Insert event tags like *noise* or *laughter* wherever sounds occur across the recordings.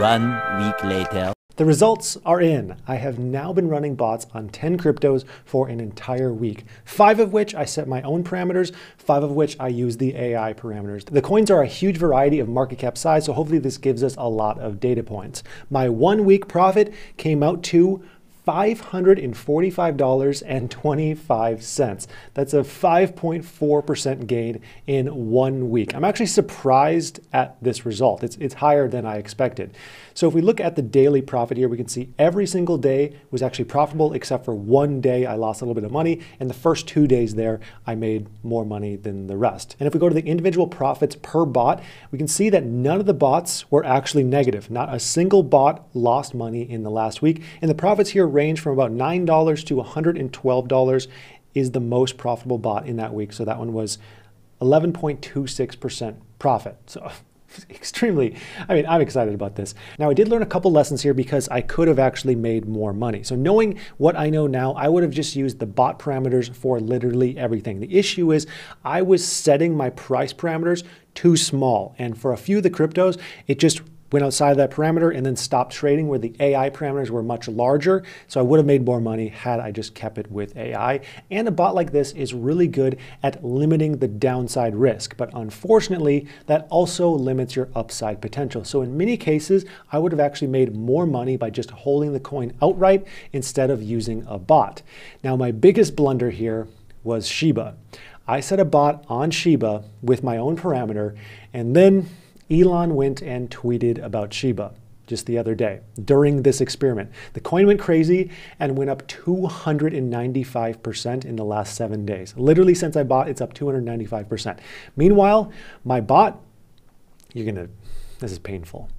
One week later. The results are in. I have now been running bots on 10 cryptos for an entire week, five of which I set my own parameters, five of which I use the AI parameters. The coins are a huge variety of market cap size, so hopefully this gives us a lot of data points. My one week profit came out to $545.25. That's a 5.4% gain in one week. I'm actually surprised at this result. It's, it's higher than I expected. So if we look at the daily profit here, we can see every single day was actually profitable except for one day I lost a little bit of money. And the first two days there, I made more money than the rest. And if we go to the individual profits per bot, we can see that none of the bots were actually negative. Not a single bot lost money in the last week. And the profits here range from about $9 to $112 is the most profitable bot in that week. So that one was 11.26% profit. So *laughs* extremely, I mean, I'm excited about this. Now, I did learn a couple lessons here because I could have actually made more money. So, knowing what I know now, I would have just used the bot parameters for literally everything. The issue is I was setting my price parameters too small. And for a few of the cryptos, it just went outside that parameter and then stopped trading where the AI parameters were much larger. So I would have made more money had I just kept it with AI. And a bot like this is really good at limiting the downside risk. But unfortunately, that also limits your upside potential. So in many cases, I would have actually made more money by just holding the coin outright instead of using a bot. Now, my biggest blunder here was Shiba. I set a bot on Shiba with my own parameter and then Elon went and tweeted about Shiba just the other day during this experiment. The coin went crazy and went up 295% in the last seven days. Literally, since I bought, it's up 295%. Meanwhile, my bot, you're gonna, this is painful.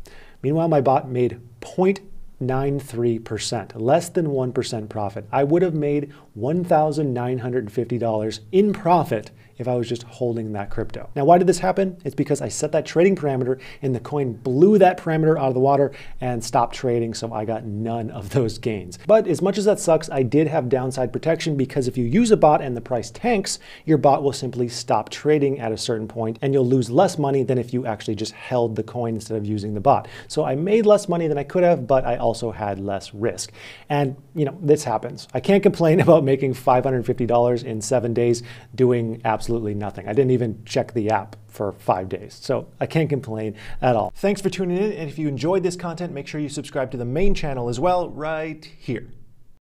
Meanwhile, my bot made 0.93%, less than 1% profit. I would have made $1,950 in profit if I was just holding that crypto. Now, why did this happen? It's because I set that trading parameter and the coin blew that parameter out of the water and stopped trading, so I got none of those gains. But as much as that sucks, I did have downside protection because if you use a bot and the price tanks, your bot will simply stop trading at a certain point and you'll lose less money than if you actually just held the coin instead of using the bot. So I made less money than I could have, but I also had less risk. And, you know, this happens. I can't complain *laughs* about making $550 in seven days doing absolutely nothing. I didn't even check the app for five days. So I can't complain at all. Thanks for tuning in. And if you enjoyed this content, make sure you subscribe to the main channel as well right here.